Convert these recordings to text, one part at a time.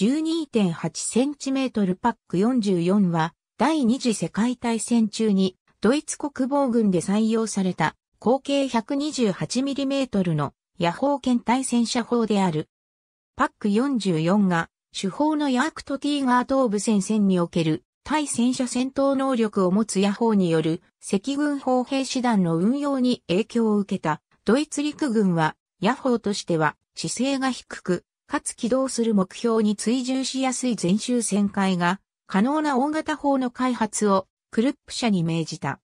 12.8cm パック44は、第二次世界大戦中に、ドイツ国防軍で採用された、口径 128mm の野砲艦対戦車砲である。パック44が、主砲のヤークトティーガー東部戦線における対戦車戦闘能力を持つ野砲による赤軍砲兵師団の運用に影響を受けたドイツ陸軍は野砲としては姿勢が低くかつ起動する目標に追従しやすい全周旋回が可能な大型砲の開発をクルップ社に命じた。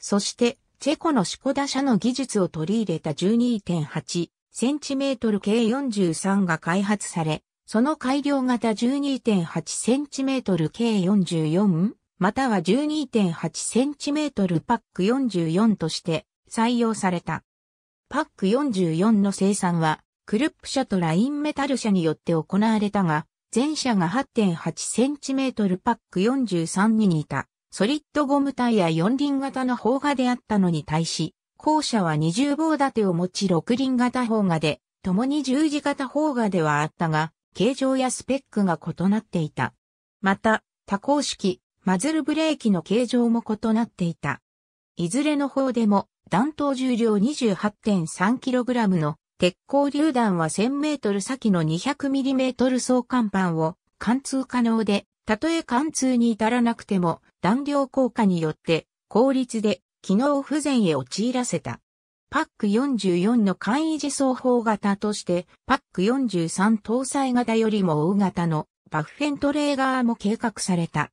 そして、チェコのシコダ社の技術を取り入れた12.8センチメートル計43が開発され、その改良型12.8センチメートル計44または12.8センチメートルパック44として採用された。パック44の生産はクルップ社とラインメタル社によって行われたが、前者が 8.8cm パック43に似た、ソリッドゴムタイヤ4輪型の砲画であったのに対し、後者は20棒立てを持ち6輪型砲画で、共に十字型砲画ではあったが、形状やスペックが異なっていた。また、多項式、マズルブレーキの形状も異なっていた。いずれの方でも、弾頭重量 28.3kg の鉄鋼榴弾は1000メートル先の200ミリメートル総甲板を貫通可能で、たとえ貫通に至らなくても弾量効果によって効率で機能不全へ陥らせた。パック44の簡易自走砲型として、パック43搭載型よりも大型のバッフェントレーガーも計画された。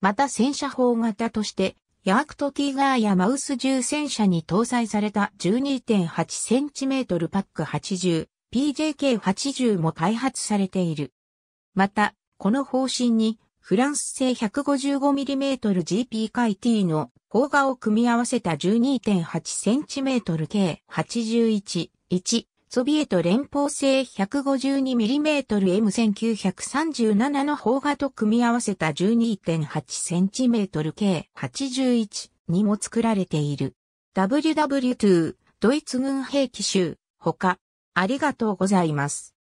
また戦車砲型として、ヤークトティーガーやマウス銃戦車に搭載された 12.8cm パック80、PJK80 も開発されている。また、この方針に、フランス製 155mmGP 回 T の砲画を組み合わせた 12.8cm 計81、1ソビエト連邦製 152mm M1937 の砲画と組み合わせた 12.8cm 計81にも作られている。WW2 ドイツ軍兵器集、ほか、ありがとうございます。